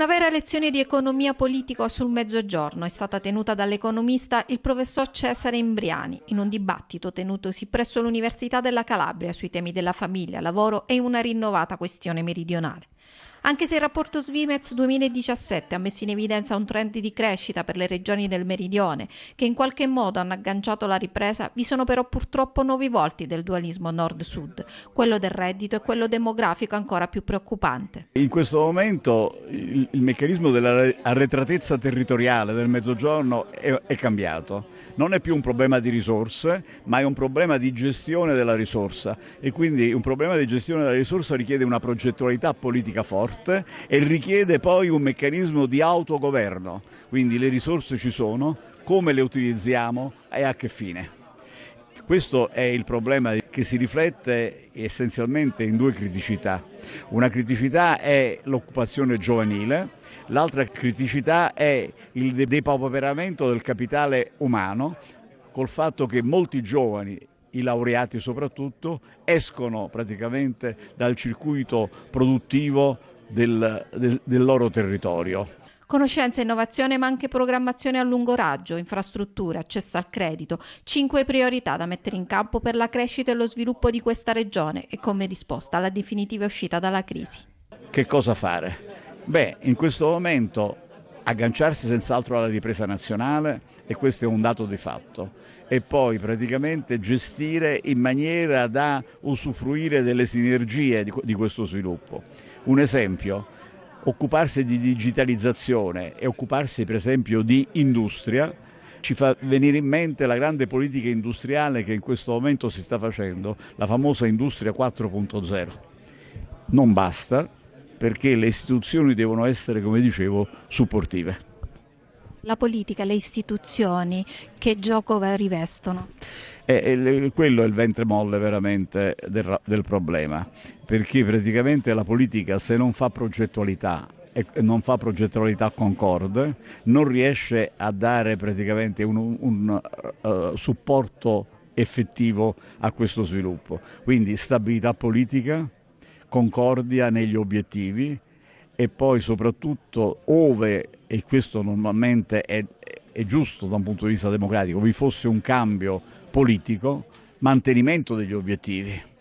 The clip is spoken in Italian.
Una vera lezione di economia politica sul mezzogiorno è stata tenuta dall'economista il professor Cesare Imbriani in un dibattito tenutosi presso l'Università della Calabria sui temi della famiglia, lavoro e una rinnovata questione meridionale. Anche se il rapporto Svimez 2017 ha messo in evidenza un trend di crescita per le regioni del meridione, che in qualche modo hanno agganciato la ripresa, vi sono però purtroppo nuovi volti del dualismo nord-sud, quello del reddito e quello demografico ancora più preoccupante. In questo momento il, il meccanismo dell'arretratezza territoriale del mezzogiorno è, è cambiato. Non è più un problema di risorse, ma è un problema di gestione della risorsa e quindi un problema di gestione della risorsa richiede una progettualità politica forte e richiede poi un meccanismo di autogoverno, quindi le risorse ci sono, come le utilizziamo e a che fine. Questo è il problema che si riflette essenzialmente in due criticità. Una criticità è l'occupazione giovanile, l'altra criticità è il depauperamento del capitale umano col fatto che molti giovani i laureati soprattutto, escono praticamente dal circuito produttivo del, del, del loro territorio. Conoscenza innovazione ma anche programmazione a lungo raggio, infrastrutture, accesso al credito, cinque priorità da mettere in campo per la crescita e lo sviluppo di questa regione e come risposta alla definitiva uscita dalla crisi. Che cosa fare? Beh, in questo momento agganciarsi senz'altro alla ripresa nazionale e questo è un dato di fatto e poi praticamente gestire in maniera da usufruire delle sinergie di, questo sviluppo. Un esempio, occuparsi di digitalizzazione e occuparsi per esempio di industria ci fa venire in mente la grande politica industriale che in questo momento si sta facendo, la famosa industria 4.0. Non basta, perché le istituzioni devono essere, come dicevo, supportive. La politica, le istituzioni, che gioco rivestono? Eh, eh, e quello è il ventre molle veramente del, del, problema, perché praticamente la politica se non fa progettualità e non fa progettualità concorde, non riesce a dare praticamente un, un uh, supporto effettivo a questo sviluppo. Quindi stabilità politica, concordia negli obiettivi e poi soprattutto ove, e questo normalmente è, è giusto da un punto di vista democratico, vi fosse un cambio politico, mantenimento degli obiettivi.